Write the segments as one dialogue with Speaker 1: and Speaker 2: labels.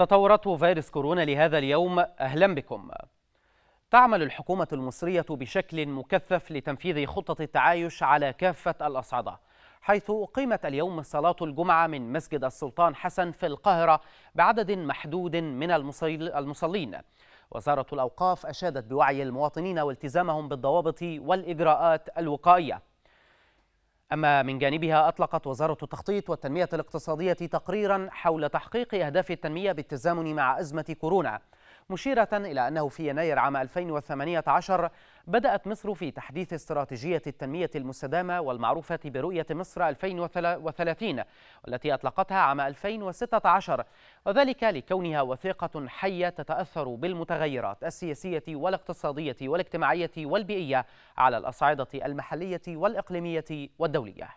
Speaker 1: تطورات فيروس كورونا لهذا اليوم أهلا بكم تعمل الحكومة المصرية بشكل مكثف لتنفيذ خطة التعايش على كافة الأصعدة حيث أقيمت اليوم صلاة الجمعة من مسجد السلطان حسن في القاهرة بعدد محدود من المصلين وزارة الأوقاف أشادت بوعي المواطنين والتزامهم بالضوابط والإجراءات الوقائية أما من جانبها أطلقت وزارة التخطيط والتنمية الاقتصادية تقريرا حول تحقيق أهداف التنمية بالتزامن مع أزمة كورونا مشيرة إلى أنه في يناير عام 2018 بدأت مصر في تحديث استراتيجية التنمية المستدامة والمعروفة برؤية مصر 2030 والتي أطلقتها عام 2016 وذلك لكونها وثيقة حية تتأثر بالمتغيرات السياسية والاقتصادية والاجتماعية والبيئية على الأصعدة المحلية والإقليمية والدولية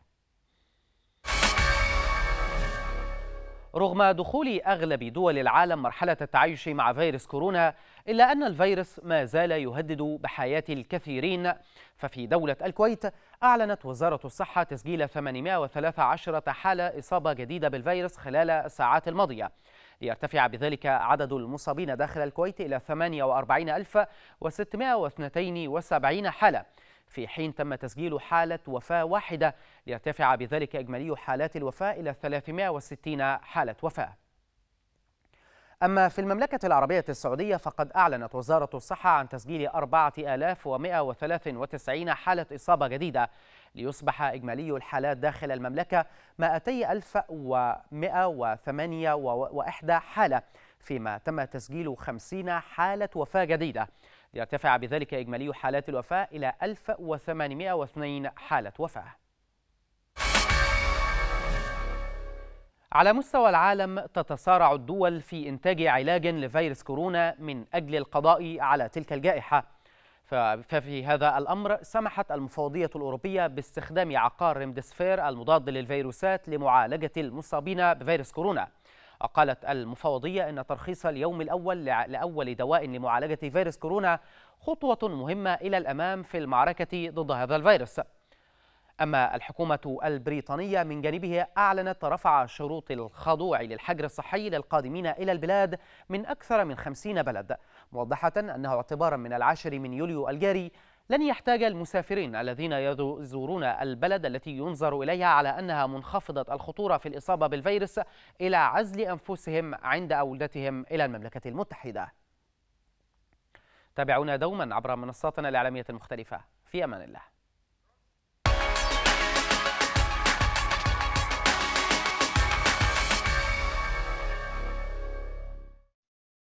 Speaker 1: رغم دخول أغلب دول العالم مرحلة التعايش مع فيروس كورونا إلا أن الفيروس ما زال يهدد بحياة الكثيرين ففي دولة الكويت أعلنت وزارة الصحة تسجيل 813 حالة إصابة جديدة بالفيروس خلال الساعات الماضية ليرتفع بذلك عدد المصابين داخل الكويت إلى 48672 حالة في حين تم تسجيل حالة وفاة واحدة ليرتفع بذلك إجمالي حالات الوفاة إلى 360 حالة وفاة أما في المملكة العربية السعودية فقد أعلنت وزارة الصحة عن تسجيل 4193 حالة إصابة جديدة ليصبح إجمالي الحالات داخل المملكة 2108 حالة فيما تم تسجيل 50 حالة وفاة جديدة ليرتفع بذلك إجمالي حالات الوفاة إلى 1802 حالة وفاة على مستوى العالم تتصارع الدول في إنتاج علاج لفيروس كورونا من أجل القضاء على تلك الجائحة ففي هذا الأمر سمحت المفوضية الأوروبية باستخدام عقار ريمدسفير المضاد للفيروسات لمعالجة المصابين بفيروس كورونا قالت المفوضية أن ترخيص اليوم الأول لأول دواء لمعالجة فيروس كورونا خطوة مهمة إلى الأمام في المعركة ضد هذا الفيروس أما الحكومة البريطانية من جانبها أعلنت رفع شروط الخضوع للحجر الصحي للقادمين إلى البلاد من أكثر من خمسين بلد موضحة أنه اعتبارا من العاشر من يوليو الجاري لن يحتاج المسافرين الذين يزورون البلد التي ينظر إليها على أنها منخفضة الخطورة في الإصابة بالفيروس إلى عزل أنفسهم عند عودتهم إلى المملكة المتحدة تابعونا دوما عبر منصاتنا الإعلامية المختلفة في أمان الله